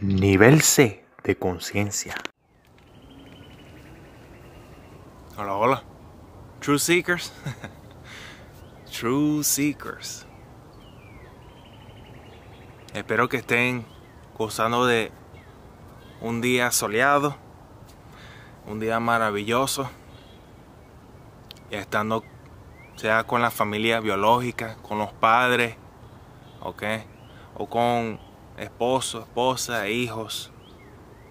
Nivel C de conciencia. Hola, hola. True Seekers. True Seekers. Espero que estén gozando de un día soleado, un día maravilloso, y estando sea con la familia biológica, con los padres, ¿ok? O con esposo, esposa, hijos.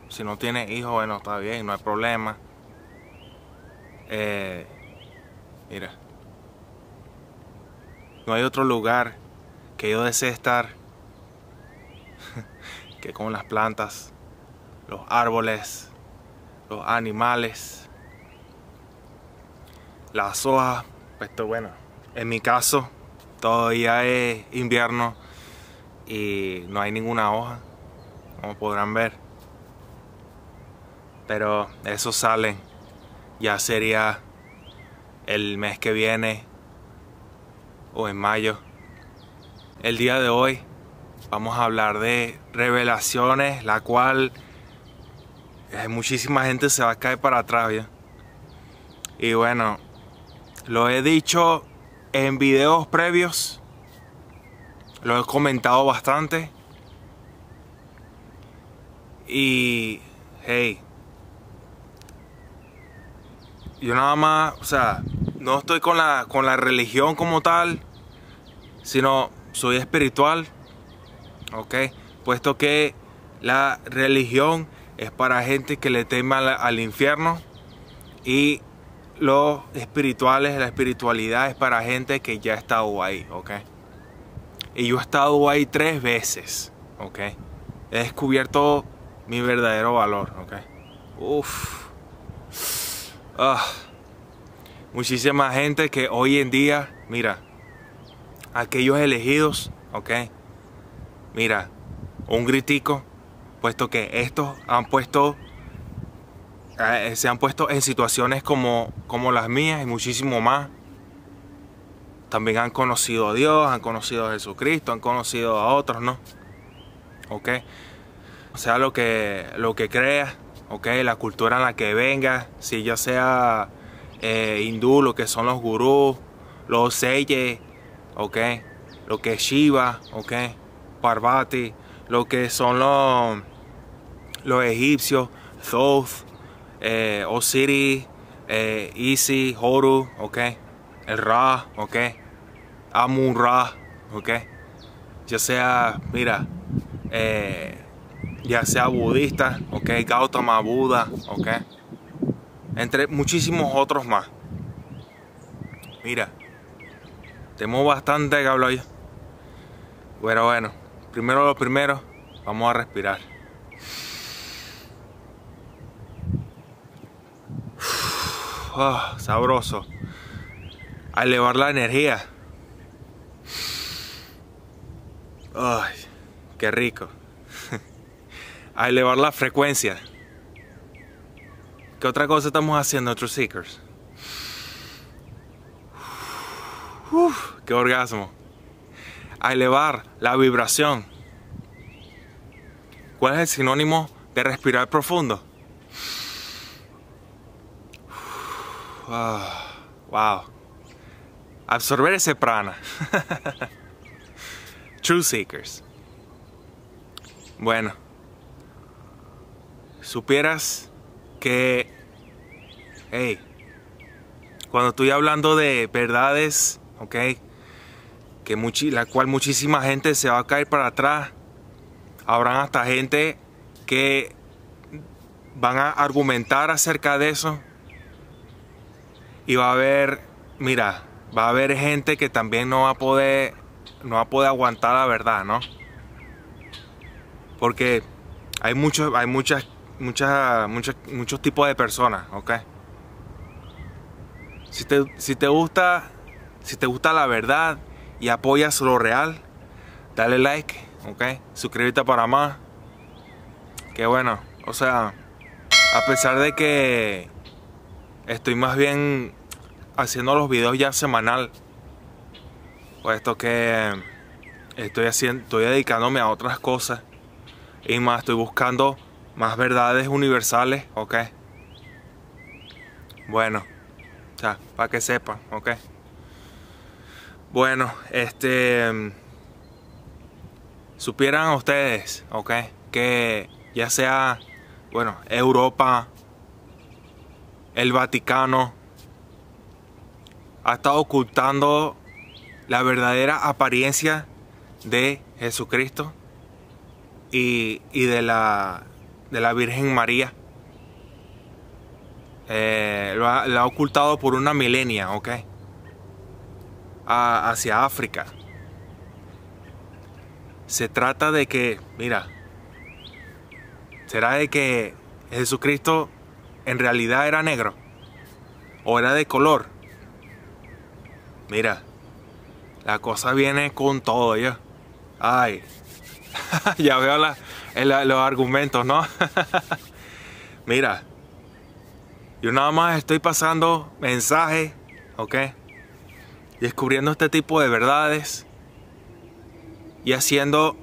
Si no tienes hijos, bueno, está bien, no hay problema. Eh, mira, no hay otro lugar que yo desee estar que con las plantas, los árboles, los animales, las hojas. Pues bueno, en mi caso, todavía es invierno y no hay ninguna hoja, como podrán ver. Pero eso salen. Ya sería el mes que viene o en mayo. El día de hoy vamos a hablar de revelaciones, la cual eh, muchísima gente se va a caer para atrás. Y bueno, lo he dicho en videos previos lo he comentado bastante. Y, hey, yo nada más, o sea, no estoy con la, con la religión como tal, sino soy espiritual, ¿ok? Puesto que la religión es para gente que le teme al, infierno y los espirituales, la espiritualidad es para gente que ya está estado ahí, ¿ok? Y yo he estado ahí tres veces, ¿ok? He descubierto mi verdadero valor, ¿ok? Uf. Ah. Muchísima gente que hoy en día, mira, aquellos elegidos, ¿ok? Mira, un gritico, puesto que estos han puesto, eh, se han puesto en situaciones como, como las mías y muchísimo más también han conocido a Dios, han conocido a Jesucristo, han conocido a otros, ¿no? ¿Ok? O sea, lo que, lo que creas, ¿ok? La cultura en la que vengas, si ya sea eh, hindú, lo que son los gurús, los seyes, ¿ok? Lo que es Shiva, ¿ok? Parvati, lo que son los, los egipcios, Thoth, eh, Osiris, eh, Horus, ¿ok? el Ra, ¿ok? Amun Ra, ¿ok? Ya sea, mira, eh, ya sea budista, ¿ok? Gautama Buda, ¿ok? Entre muchísimos otros más. Mira, temo bastante que yo. Bueno, bueno, primero lo primero, vamos a respirar. Ah, sabroso a elevar la energía. Ay, qué rico. A elevar la frecuencia. ¿Qué otra cosa estamos haciendo, otros seekers? Uf, qué orgasmo. A elevar la vibración. ¿Cuál es el sinónimo de respirar profundo? Uf, ah, wow absorber ese prana. True Seekers. Bueno, supieras que, hey, cuando estoy hablando de verdades, ok, que la cual muchísima gente se va a caer para atrás, habrán hasta gente que van a argumentar acerca de eso y va a haber, mira, va a haber gente que también no va a poder, no va a poder aguantar la verdad, ¿no? Porque hay muchos, hay muchas, muchas, muchos tipos de personas, ¿ok? Si te, si te gusta, si te gusta la verdad y apoyas lo real, dale like, ¿ok? Suscríbete para más. Que bueno, o sea, a pesar de que estoy más bien haciendo los videos ya semanal. Puesto que estoy haciendo, estoy dedicándome a otras cosas. Y más, estoy buscando más verdades universales, ok. Bueno, ya, para que sepan, ok. Bueno, este. Supieran ustedes, ok, que ya sea, bueno, Europa, el Vaticano, ha estado ocultando la verdadera apariencia de Jesucristo y, de, la, de la Virgen María. Eh, la lo, ha, ocultado por una milenia, ¿ok? hacia África. Se trata de que, mira, será de que Jesucristo en realidad era negro o era de color Mira, la cosa viene con todo ya. Ay, ya veo los argumentos, ¿no? Mira, yo nada más estoy pasando mensaje, ¿ok? Descubriendo este tipo de verdades y haciendo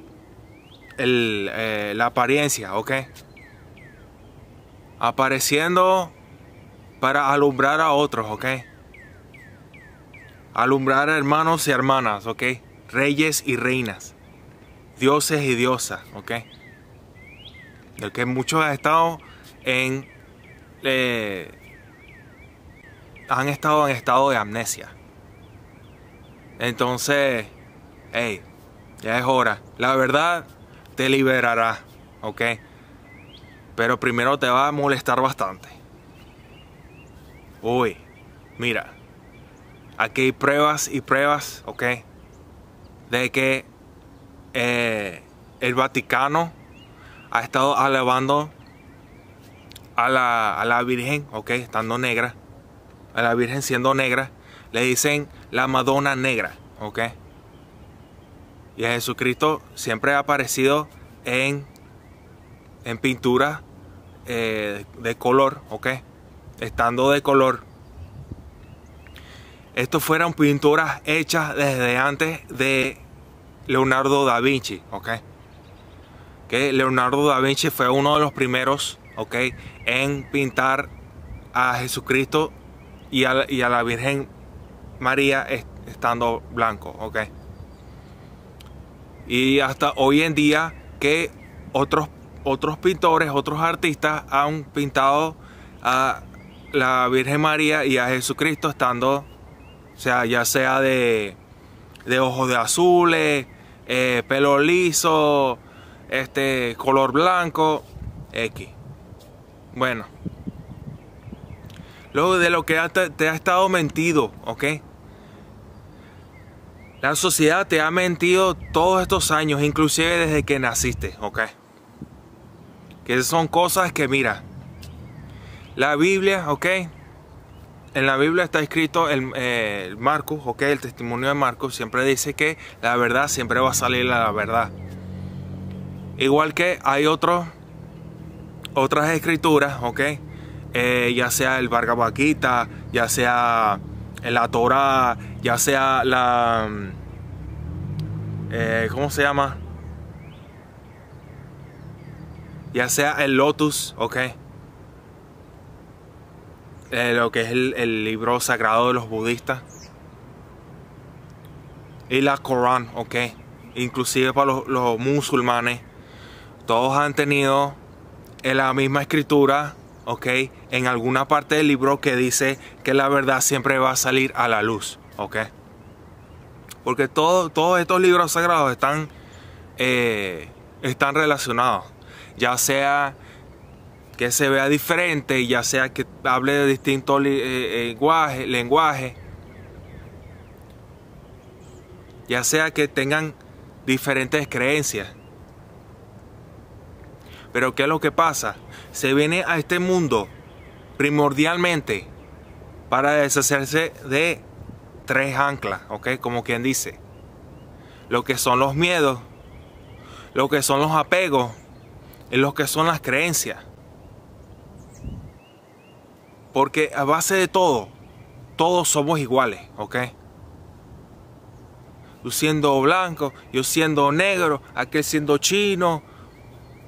eh, la apariencia, ¿ok? Apareciendo para alumbrar a otros, ¿ok? alumbrar a hermanos y hermanas, ¿ok? Reyes y reinas, dioses y diosas, ¿ok? de que muchos han estado en... Eh, han estado en estado de amnesia. Entonces, hey, ya es hora. La verdad te liberará, ¿ok? Pero primero te va a molestar bastante. Uy, mira, Aquí hay pruebas y pruebas, ¿ok? De que eh, el Vaticano ha estado alabando a la, Virgen, ¿ok? Estando negra. A la Virgen siendo negra. Le dicen la Madonna negra, ¿ok? Y a Jesucristo siempre ha aparecido en, en pintura eh, de color, ¿ok? Estando de color. Estos fueron pinturas hechas desde antes de Leonardo da Vinci, ¿ok? Que Leonardo da Vinci fue uno de los primeros, ¿ok? En pintar a Jesucristo y a, la Virgen María estando blanco, ¿ok? Y hasta hoy en día que otros, otros pintores, otros artistas han pintado a la Virgen María y a Jesucristo estando o sea, ya sea de, ojos de azules, eh, pelo liso, este, color blanco, X. Bueno. Luego de lo que te ha estado mentido, ¿ok? La sociedad te ha mentido todos estos años, inclusive desde que naciste, ¿ok? Que son cosas que mira. La Biblia, ¿ok? en la Biblia está escrito el, eh, Marcos, ok, el testimonio de Marcos siempre dice que la verdad siempre va a salir la verdad. Igual que hay otros otras escrituras, ok, eh, ya sea el Bargabaquita, ya sea la Torah, ya sea la... Eh, ¿Cómo se llama? Ya sea el Lotus, ok eh, lo que es el, libro sagrado de los budistas. Y la Corán, ok. Inclusive para los, musulmanes. Todos han tenido en eh, la misma escritura, ok. En alguna parte del libro que dice que la verdad siempre va a salir a la luz, ok. Porque todos estos libros sagrados están, eh, están relacionados. Ya sea que se vea diferente ya sea que hable de distintos eh, eh, lenguajes, lenguaje, ya sea que tengan diferentes creencias. Pero ¿qué es lo que pasa? Se viene a este mundo primordialmente para deshacerse de tres anclas, ¿ok? Como quien dice. Lo que son los miedos, lo que son los apegos y lo que son las creencias. Porque a base de todo, todos somos iguales, ¿ok? yo siendo blanco, yo siendo negro, aquel siendo chino,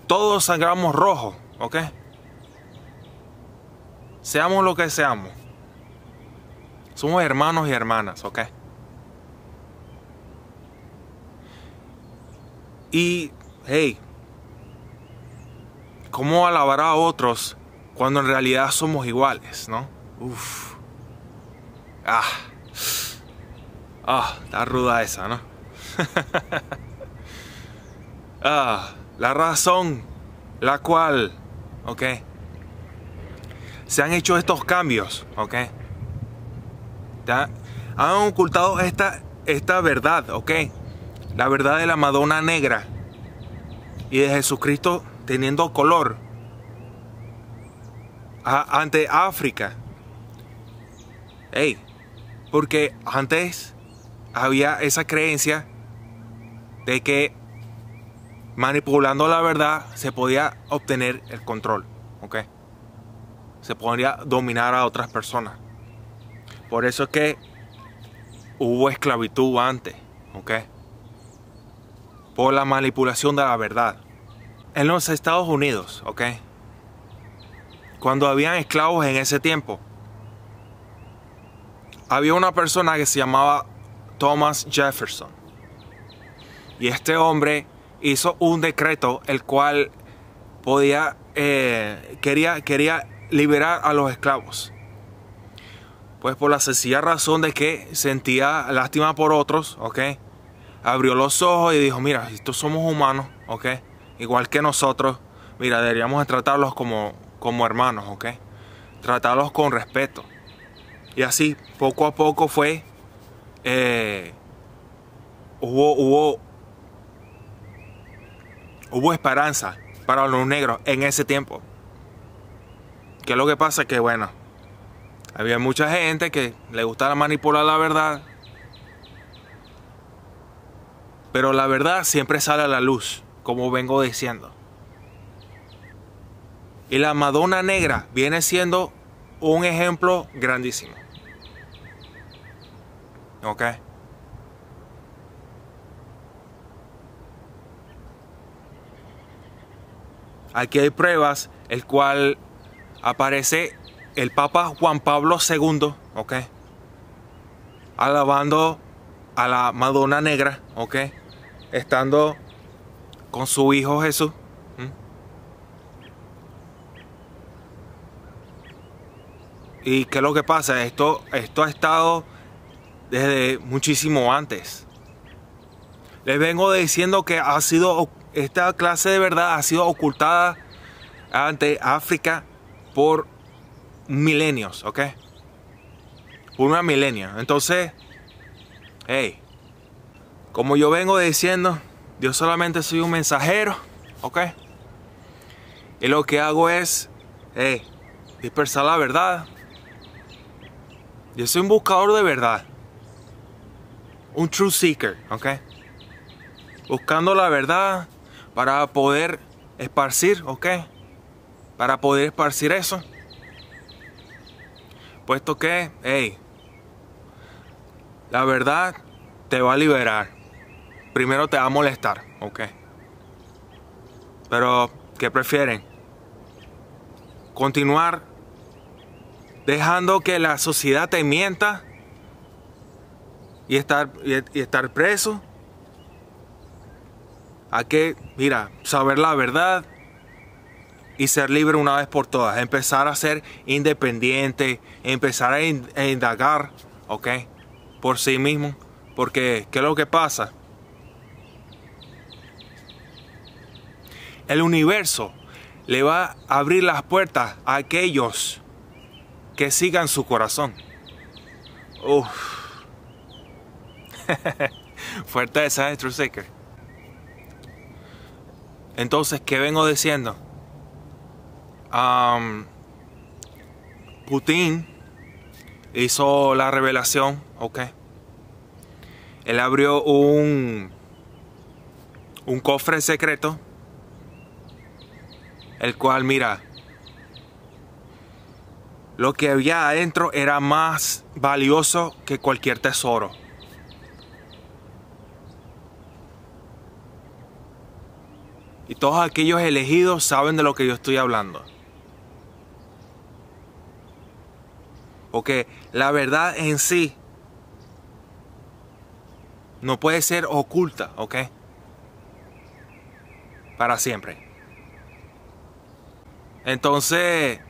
todos sangramos rojo, ¿ok? Seamos lo que seamos. Somos hermanos y hermanas, ¿ok? Y, hey, ¿cómo alabar a otros cuando en realidad somos iguales, ¿no? Uf. Ah. Ah, está ruda esa, ¿no? ah, la razón la cual, ¿ok? Se han hecho estos cambios, ¿ok? ¿Ya? Han ocultado esta, esta verdad, ¿ok? La verdad de la Madonna negra y de Jesucristo teniendo color ante África. Hey, porque antes había esa creencia de que manipulando la verdad se podía obtener el control, ¿ok? Se podría dominar a otras personas. Por eso es que hubo esclavitud antes, ¿ok? Por la manipulación de la verdad. En los Estados Unidos, cuando habían esclavos en ese tiempo. Había una persona que se llamaba Thomas Jefferson. Y este hombre hizo un decreto el cual podía, eh, quería, quería liberar a los esclavos. Pues por la sencilla razón de que sentía lástima por otros, ¿ok? Abrió los ojos y dijo, mira, estos somos humanos, ¿ok? Igual que nosotros, mira, deberíamos tratarlos como como hermanos, ¿ok? Tratarlos con respeto. Y así, poco a poco fue, eh, hubo, hubo, hubo esperanza para los negros en ese tiempo. ¿Qué es lo que pasa? Que bueno, había mucha gente que le gustaba manipular la verdad. Pero la verdad siempre sale a la luz, como vengo diciendo. Y la Madonna Negra viene siendo un ejemplo grandísimo. ¿Ok? Aquí hay pruebas, el cual aparece el Papa Juan Pablo II, ¿ok? Alabando a la Madonna Negra, ¿ok? Estando con su hijo Jesús. ¿Y qué es lo que pasa? Esto, esto ha estado desde muchísimo antes. Les vengo diciendo que ha sido, esta clase de verdad ha sido ocultada ante África por milenios, ¿ok? Por una milenio Entonces, hey, como yo vengo diciendo, yo solamente soy un mensajero, ¿ok? Y lo que hago es, hey, dispersar la verdad, yo soy un buscador de verdad. Un true seeker, ¿ok? Buscando la verdad para poder esparcir, ¿ok? Para poder esparcir eso. Puesto que, hey, la verdad te va a liberar. Primero te va a molestar, ¿ok? Pero, ¿qué prefieren? Continuar dejando que la sociedad te mienta y estar, y, estar preso. Hay que, mira, saber la verdad y ser libre una vez por todas. Empezar a ser independiente, empezar a, a indagar, ¿ok? Por sí mismo. Porque, ¿qué es lo que pasa? El universo le va a abrir las puertas a aquellos que sigan su corazón. Uf. Fuerte esa de eh, True Entonces, ¿qué vengo diciendo? Putin hizo la revelación, ok. Él abrió un, un cofre secreto, el cual, mira, lo que había adentro era más valioso que cualquier tesoro. Y todos aquellos elegidos saben de lo que yo estoy hablando. Porque la verdad en sí no puede ser oculta, ¿ok? Para siempre. Entonces,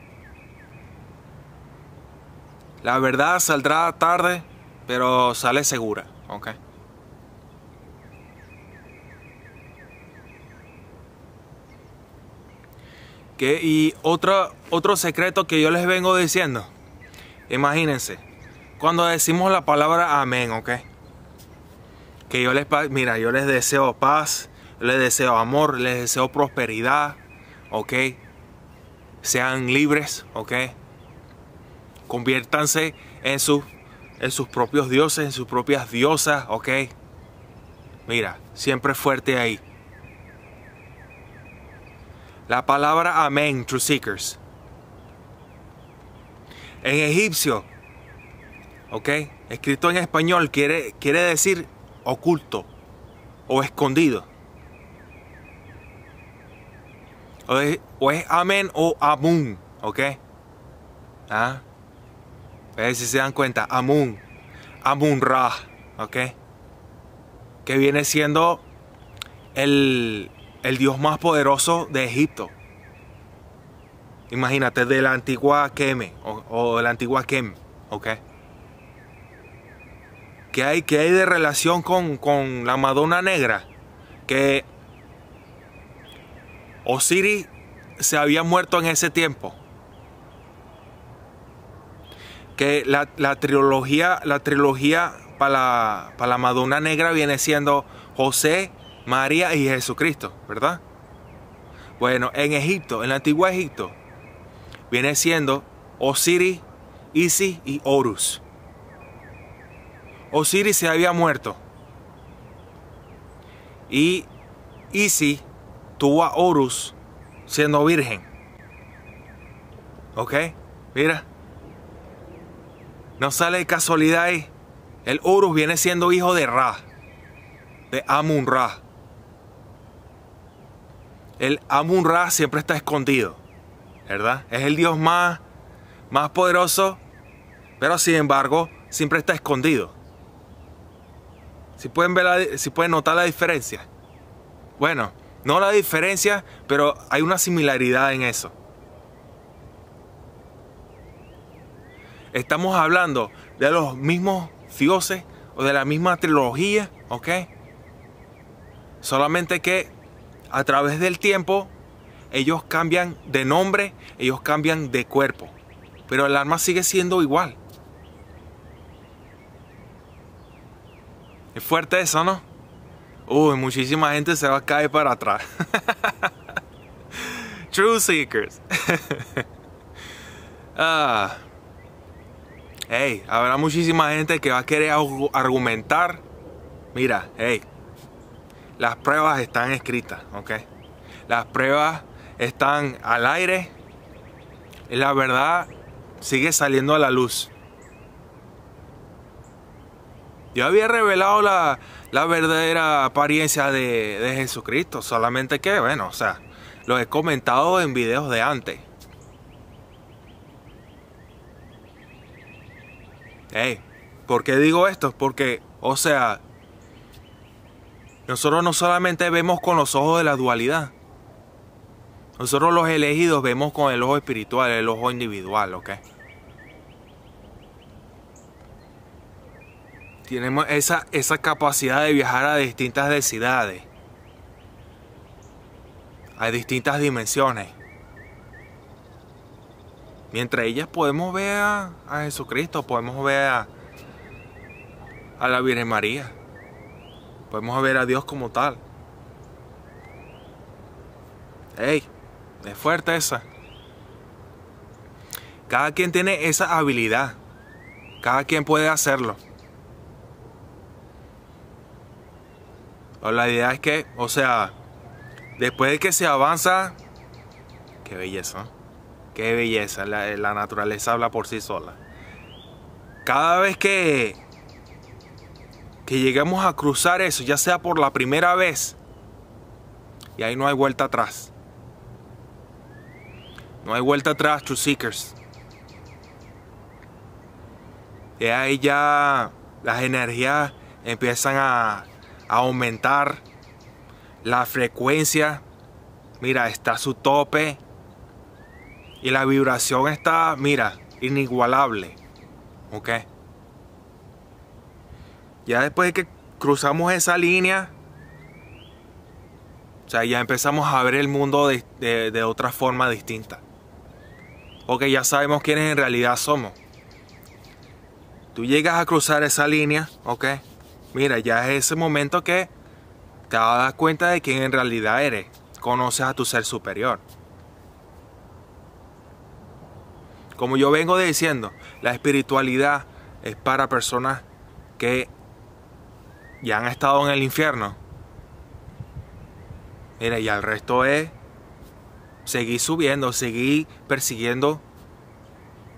la verdad saldrá tarde, pero sale segura, ¿ok? ¿Qué? Y otro, otro secreto que yo les vengo diciendo, imagínense, cuando decimos la palabra amén, ¿ok? Que yo les, mira, yo les deseo paz, les deseo amor, les deseo prosperidad, ¿ok? Sean libres, ¿ok? Conviértanse en sus, en sus propios dioses, en sus propias diosas, ¿ok? Mira, siempre fuerte ahí. La palabra amén, true seekers. En egipcio, ¿ok? Escrito en español quiere, quiere decir oculto o escondido. O es, amén o amun, ¿ok? ¿Ah? si se dan cuenta, Amun, Amun Ra, ¿ok? Que viene siendo el, dios más poderoso de Egipto. Imagínate, de la antigua Keme o, de la antigua Kem, ¿ok? ¿Qué hay, hay de relación con, con la Madonna Negra? Que Osiris se había muerto en ese tiempo que la, trilogía, la trilogía para la, para la Madonna Negra viene siendo José, María y Jesucristo, ¿verdad? Bueno, en Egipto, en el Antiguo Egipto, viene siendo Osiris, Isis y Horus. Osiris se había muerto. Y Isis tuvo a Horus siendo virgen. ¿Ok? Mira. No sale de casualidad. El Horus viene siendo hijo de Ra. De Amun Ra. El Amun Ra siempre está escondido. ¿Verdad? Es el dios más, más poderoso. Pero sin embargo, siempre está escondido. Si pueden, ver si pueden notar la diferencia. Bueno, no la diferencia, pero hay una similaridad en eso. Estamos hablando de los mismos dioses o de la misma trilogía, ¿ok? Solamente que a través del tiempo ellos cambian de nombre, ellos cambian de cuerpo, pero el arma sigue siendo igual. Es fuerte eso, ¿no? Uy, muchísima gente se va a caer para atrás. True Seekers. ah hey, habrá muchísima gente que va a querer argumentar. Mira, hey, las pruebas están escritas, ¿ok? Las pruebas están al aire la verdad sigue saliendo a la luz. Yo había revelado la, verdadera apariencia de, de Jesucristo, solamente que, bueno, o sea, lo he comentado en videos de antes. ¿por qué digo esto? Porque, o sea, nosotros no solamente vemos con los ojos de la dualidad. Nosotros los elegidos vemos con el ojo espiritual, el ojo individual, ¿ok? Tenemos esa, esa capacidad de viajar a distintas densidades, a distintas dimensiones. Mientras ellas podemos ver a, Jesucristo, podemos ver a, a la Virgen María. Podemos ver a Dios como tal. ¡Ey! Es fuerte esa. Cada quien tiene esa habilidad. Cada quien puede hacerlo. la idea es que, o sea, después de que se avanza, qué belleza. Qué belleza, la, naturaleza habla por sí sola. Cada vez que, que lleguemos a cruzar eso, ya sea por la primera vez, y ahí no hay vuelta atrás. No hay vuelta atrás, True Seekers. Y ahí ya las energías empiezan a, a, aumentar. La frecuencia, mira, está a su tope. Y la vibración está, mira, inigualable. ¿Ok? Ya después de que cruzamos esa línea, o sea, ya empezamos a ver el mundo de, de otra forma distinta. Porque ya sabemos quiénes en realidad somos. Tú llegas a cruzar esa línea, ¿ok? Mira, ya es ese momento que te vas a dar cuenta de quién en realidad eres. Conoces a tu ser superior. Como yo vengo diciendo, la espiritualidad es para personas que ya han estado en el infierno. Mira, y al resto es seguir subiendo, seguir persiguiendo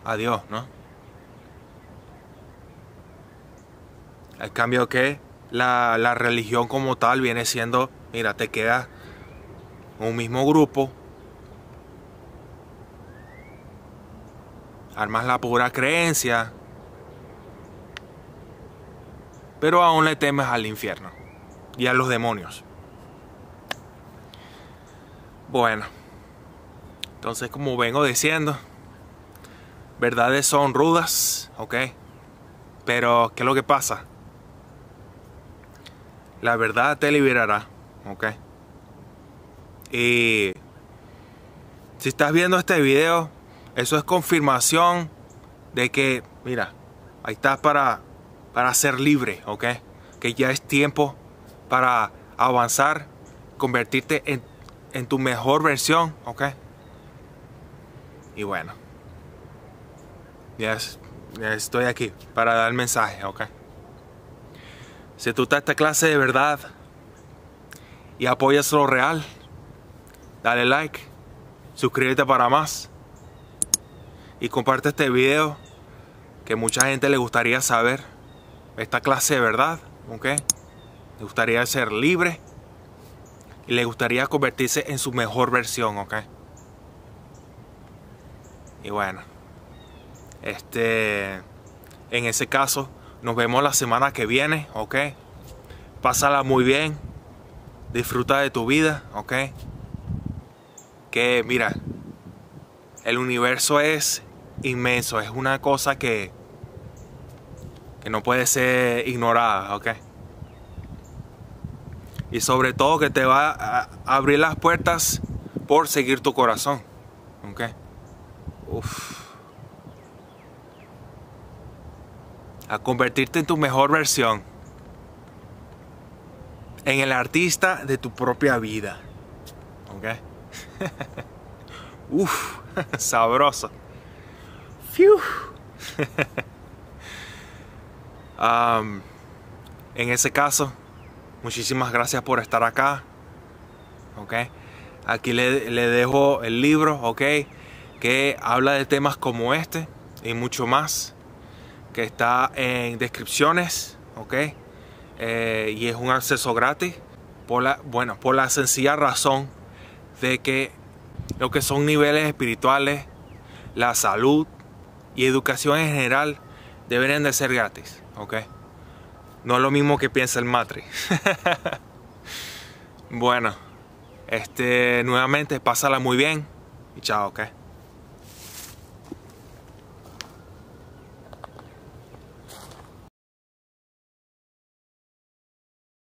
a Dios, ¿no? Al cambio que la, religión como tal viene siendo, mira, te queda un mismo grupo, armas la pura creencia, pero aún le temes al infierno y a los demonios. Bueno, entonces como vengo diciendo, verdades son rudas, ¿ok? Pero, ¿qué es lo que pasa? La verdad te liberará, ¿ok? Y si estás viendo este video, eso es confirmación de que, mira, ahí estás para, para ser libre, ¿ok? Que ya es tiempo para avanzar, convertirte en, tu mejor versión, ¿ok? Y bueno, ya estoy aquí para dar el mensaje, ¿ok? Si tú estás esta clase de verdad y apoyas lo real, dale like, suscríbete para más y comparte este video que mucha gente le gustaría saber esta clase de verdad, ¿ok? Le gustaría ser libre y le gustaría convertirse en su mejor versión, ¿ok? Y bueno, este, en ese caso, nos vemos la semana que viene, ¿ok? Pásala muy bien, disfruta de tu vida, ¿ok? Que mira, el universo es inmenso, es una cosa que, que no puede ser ignorada, ¿ok? Y sobre todo que te va a abrir las puertas por seguir tu corazón, ¿ok? Uf. A convertirte en tu mejor versión, en el artista de tu propia vida, ¿ok? Uf, sabroso. en ese caso, muchísimas gracias por estar acá. Ok. Aquí le, dejo el libro, ok, que habla de temas como este y mucho más, que está en descripciones, ok, eh, y es un acceso gratis. Por la, bueno, por la sencilla razón de que lo que son niveles espirituales, la salud, y educación en general deberían de ser gratis, ¿ok? No es lo mismo que piensa el Matri. bueno, este, nuevamente, pásala muy bien y chao, ¿ok?